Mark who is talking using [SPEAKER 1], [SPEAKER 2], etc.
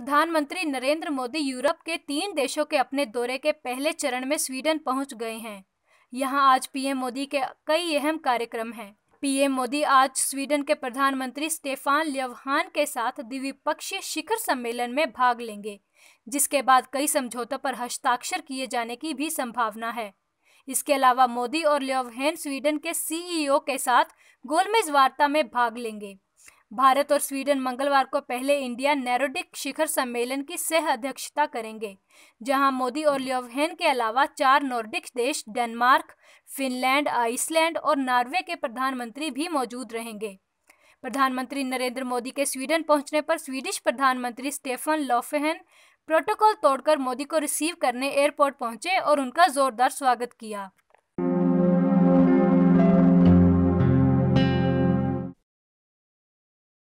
[SPEAKER 1] प्रधानमंत्री नरेंद्र मोदी यूरोप के तीन देशों के अपने दौरे के पहले चरण में स्वीडन पहुंच गए हैं यहां आज पीएम मोदी के कई अहम कार्यक्रम हैं पीएम मोदी आज स्वीडन के प्रधानमंत्री स्टेफान लियवहान के साथ द्विपक्षीय शिखर सम्मेलन में भाग लेंगे जिसके बाद कई समझौतों पर हस्ताक्षर किए जाने की भी संभावना है इसके अलावा मोदी और ल्योवहेन स्वीडन के सीईओ के साथ गोलमेज वार्ता में भाग लेंगे भारत और स्वीडन मंगलवार को पहले इंडिया नैरोडिक शिखर सम्मेलन की सह अध्यक्षता करेंगे जहां मोदी और लियोवहेन के अलावा चार नॉर्डिक देश डेनमार्क फिनलैंड आइसलैंड और नॉर्वे के प्रधानमंत्री भी मौजूद रहेंगे प्रधानमंत्री नरेंद्र मोदी के स्वीडन पहुंचने पर स्वीडिश प्रधानमंत्री स्टेफन लोफेहन प्रोटोकॉल तोड़कर मोदी को रिसीव करने एयरपोर्ट पहुंचे और उनका जोरदार स्वागत किया